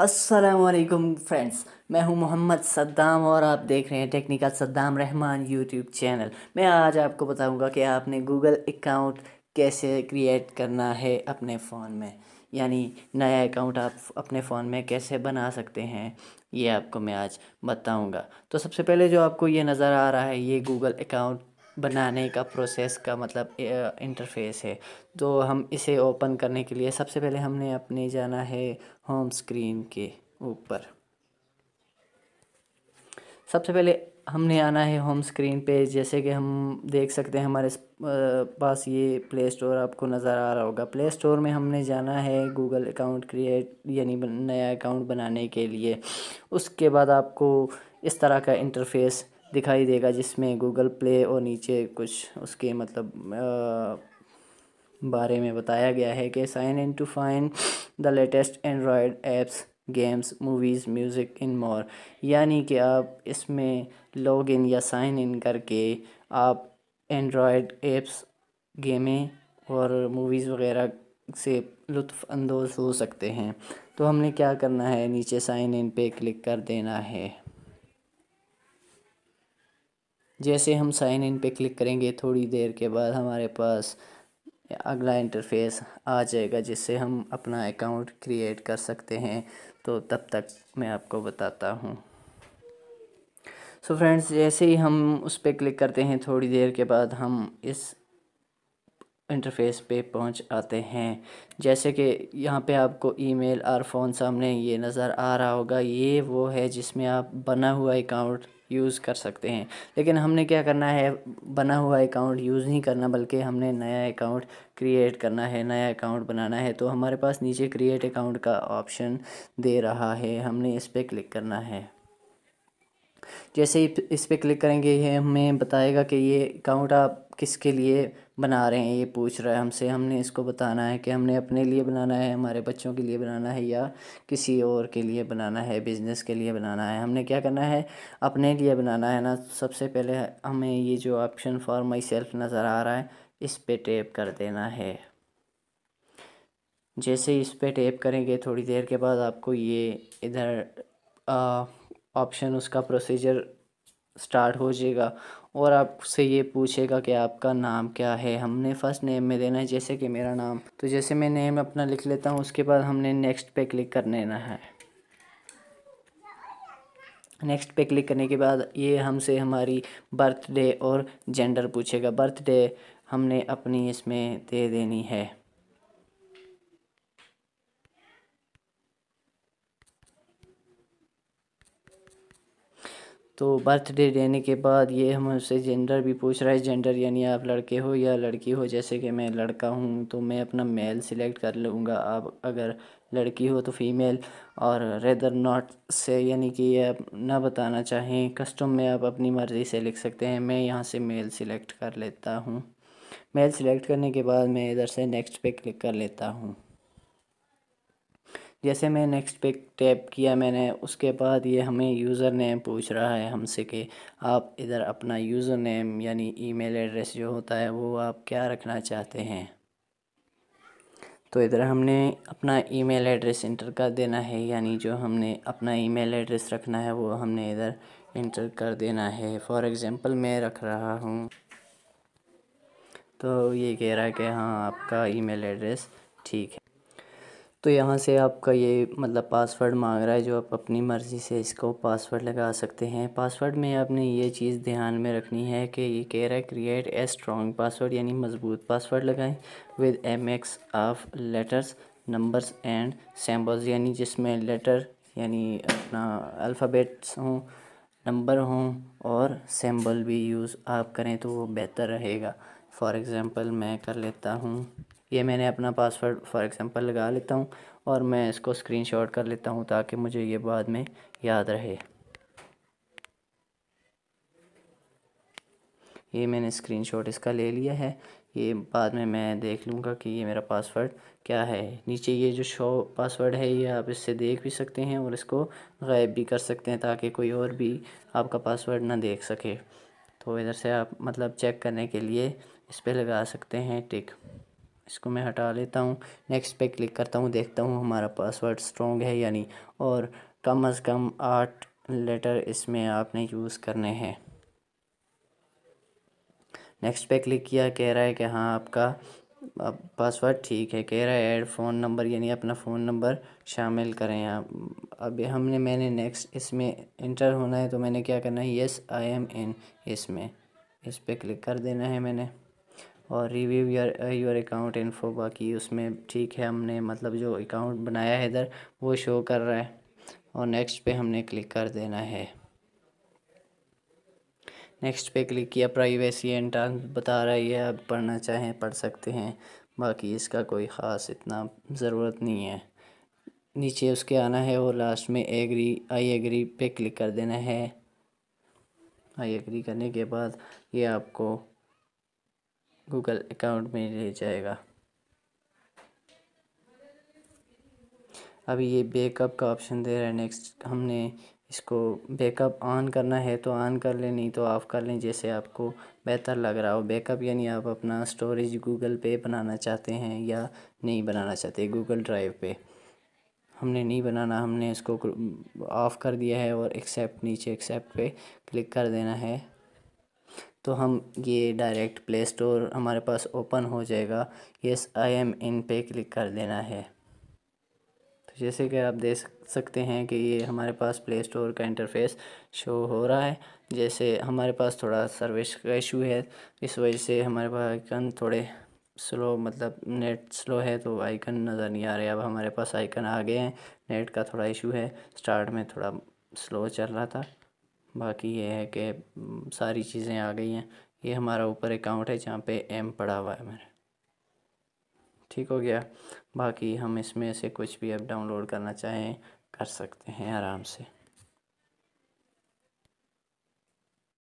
Aslam friends मैं हूं मोहम्मद सद्दाम और आप देख रहे हैं technical Saddam Rahman YouTube channel मैं आज आपको बताऊंगा कि आपने गूगल अकाउंट कैसे क्रिएट करना है अपने फ़ोन में यानी नया अकाउंट आप अपने फ़ोन में कैसे बना सकते हैं ये आपको मैं आज बताऊंगा तो सबसे पहले जो आपको ये नज़र आ रहा है ये गूगल अकाउंट बनाने का प्रोसेस का मतलब इंटरफेस है तो हम इसे ओपन करने के लिए सबसे पहले हमने अपने जाना है होम स्क्रीन के ऊपर सबसे पहले हमने आना है होम स्क्रीन पे जैसे कि हम देख सकते हैं हमारे पास ये प्ले स्टोर आपको नज़र आ रहा होगा प्ले स्टोर में हमने जाना है गूगल अकाउंट क्रिएट यानी नया अकाउंट बनाने के लिए उसके बाद आपको इस तरह का इंटरफेस दिखाई देगा जिसमें गूगल प्ले और नीचे कुछ उसके मतलब बारे में बताया गया है कि sign in to find the latest Android apps games movies music in more यानी कि आप इसमें लॉग इन या साइन इन करके आप एंड्रॉयड ऐप्स गेमें और मूवीज़ वगैरह से लुत्फ़ानंदोज़ हो सकते हैं तो हमने क्या करना है नीचे साइन इन पे क्लिक कर देना है जैसे हम साइन इन पे क्लिक करेंगे थोड़ी देर के बाद हमारे पास अगला इंटरफेस आ जाएगा जिससे हम अपना अकाउंट क्रिएट कर सकते हैं तो तब तक मैं आपको बताता हूँ सो फ्रेंड्स जैसे ही हम उस पर क्लिक करते हैं थोड़ी देर के बाद हम इस इंटरफेस पे पहुंच आते हैं जैसे कि यहाँ पे आपको ईमेल और फ़ोन सामने ये नज़र आ रहा होगा ये वो है जिसमें आप बना हुआ अकाउंट यूज़ कर सकते हैं लेकिन हमने क्या करना है बना हुआ अकाउंट यूज़ नहीं करना बल्कि हमने नया अकाउंट क्रिएट करना है नया अकाउंट बनाना है तो हमारे पास नीचे क्रिएट अकाउंट का ऑप्शन दे रहा है हमने इस पर क्लिक करना है जैसे ही इस पर क्लिक करेंगे ये हमें बताएगा कि ये अकाउंट आप किसके लिए बना रहे हैं ये पूछ रहा है हमसे हमने इसको बताना है कि हमने अपने लिए बनाना है हमारे बच्चों के लिए बनाना है या किसी और के लिए बनाना है बिज़नेस के लिए बनाना है हमने क्या करना है अपने लिए बनाना है ना सबसे पहले हमें ये जो ऑप्शन फॉर माई सेल्फ नज़र आ रहा है इस पर टेप कर देना है जैसे इस पर टेप करेंगे थोड़ी देर के बाद आपको ये इधर ऑप्शन उसका प्रोसीजर स्टार्ट हो जाएगा और आपसे ये पूछेगा कि आपका नाम क्या है हमने फ़र्स्ट नेम में देना है जैसे कि मेरा नाम तो जैसे मैं नेम अपना लिख लेता हूँ उसके बाद हमने नेक्स्ट पे क्लिक कर लेना है नेक्स्ट पे क्लिक करने के बाद ये हमसे हमारी बर्थडे और जेंडर पूछेगा बर्थडे हमने अपनी इसमें दे देनी है तो बर्थडे देने के बाद ये हम उससे जेंडर भी पूछ रहा है जेंडर यानी आप लड़के हो या लड़की हो जैसे कि मैं लड़का हूँ तो मैं अपना मेल सिलेक्ट कर लूँगा आप अगर लड़की हो तो फीमेल और रेदर नॉट से यानी कि ये ना बताना चाहें कस्टम में आप अपनी मर्ज़ी से लिख सकते हैं मैं यहाँ से मेल सिलेक्ट कर लेता हूँ मेल सिलेक्ट करने के बाद मैं इधर से नेक्स्ट पे क्लिक कर लेता हूँ जैसे मैं नेक्स्ट पे टैप किया मैंने उसके बाद ये हमें यूज़र नेम पूछ रहा है हमसे कि आप इधर अपना यूज़र नेम यानी ईमेल एड्रेस जो होता है वो आप क्या रखना चाहते हैं तो इधर हमने अपना ईमेल एड्रेस इंटर कर देना है यानी जो हमने अपना ईमेल एड्रेस रखना है वो हमने इधर इंटर कर देना है फॉर एग्ज़ाम्पल मैं रख रहा हूँ तो ये कह रहा है कि हाँ आपका ईमेल एड्रेस ठीक है तो यहाँ से आपका ये मतलब पासवर्ड मांग रहा है जो आप अपनी मर्ज़ी से इसको पासवर्ड लगा सकते हैं पासवर्ड में आपने ये चीज़ ध्यान में रखनी है कि ये कह रहा है क्रिएट ए स्ट्रॉन्ग पासवर्ड यानी मजबूत पासवर्ड लगाएं with mix of letters numbers and symbols यानी जिसमें लेटर यानी अपना अल्फ़ाबेट्स हों नंबर हों और सैम्बल भी यूज़ आप करें तो वो बेहतर रहेगा फॉर एग्ज़ाम्पल मैं कर लेता हूँ ये मैंने अपना पासवर्ड फॉर एग्ज़ाम्पल लगा लेता हूँ और मैं इसको स्क्रीनशॉट कर लेता हूँ ताकि मुझे ये बाद में याद रहे ये मैंने स्क्रीनशॉट इसका ले लिया है ये बाद में मैं देख लूँगा कि ये मेरा पासवर्ड क्या है नीचे ये जो शो पासवर्ड है ये आप इससे देख भी सकते हैं और इसको गायब भी कर सकते हैं ताकि कोई और भी आपका पासवर्ड ना देख सके तो इधर से आप मतलब चेक करने के लिए इस पर लगा सकते हैं टिक इसको मैं हटा लेता हूँ नेक्स्ट पे क्लिक करता हूँ देखता हूँ हमारा पासवर्ड स्ट्रॉन्ग है यानी और कम अज़ कम आठ लेटर इसमें आपने यूज़ करने हैं नेक्स्ट पे क्लिक किया कह रहा है कि हाँ आपका अब पासवर्ड ठीक है कह रहा है ऐड फ़ोन नंबर यानी अपना फ़ोन नंबर शामिल करें आप अभी हमने मैंने नेक्स्ट इसमें इंटर होना है तो मैंने क्या करना है यस आई एम इन इसमें इस पर क्लिक कर देना है मैंने और review your your account info बाकी उसमें ठीक है हमने मतलब जो अकाउंट बनाया है इधर वो शो कर रहा है और नेक्स्ट पे हमने क्लिक कर देना है नेक्स्ट पे क्लिक किया प्राइवेसी एंड बता रहा है ये आप पढ़ना चाहें पढ़ सकते हैं बाकी इसका कोई ख़ास इतना ज़रूरत नहीं है नीचे उसके आना है और लास्ट में एग्री आई एग्री पे क्लिक कर देना है आई एग्री करने के बाद ये आपको गूगल अकाउंट में ले जाएगा अभी ये बैकअप का ऑप्शन दे रहा है नेक्स्ट हमने इसको बैकअप ऑन करना है तो ऑन कर लें नहीं तो ऑफ़ कर लें जैसे आपको बेहतर लग रहा हो बैकअप यानी आप अपना स्टोरेज गूगल पे बनाना चाहते हैं या नहीं बनाना चाहते गूगल ड्राइव पे हमने नहीं बनाना हमने इसको ऑफ़ कर दिया है और एक्सेप्ट नीचे एक्सेप्ट पे क्लिक कर देना है तो हम ये डायरेक्ट प्ले स्टोर हमारे पास ओपन हो जाएगा यस आई एम इन पे क्लिक कर देना है जैसे कि आप देख सकते हैं कि ये हमारे पास प्ले स्टोर का इंटरफेस शो हो रहा है जैसे हमारे पास थोड़ा सर्विस का इशू है इस वजह से हमारे पास आइकन थोड़े स्लो मतलब नेट स्लो है तो आइकन नज़र नहीं आ रहे अब हमारे पास आइकन आ गए हैं नेट का थोड़ा इशू है स्टार्ट में थोड़ा स्लो चल रहा था बाकी ये है कि सारी चीज़ें आ गई हैं ये हमारा ऊपर अकाउंट है जहाँ पे एम पड़ा हुआ है मेरा ठीक हो गया बाकी हम इसमें से कुछ भी ऐप डाउनलोड करना चाहें कर सकते हैं आराम से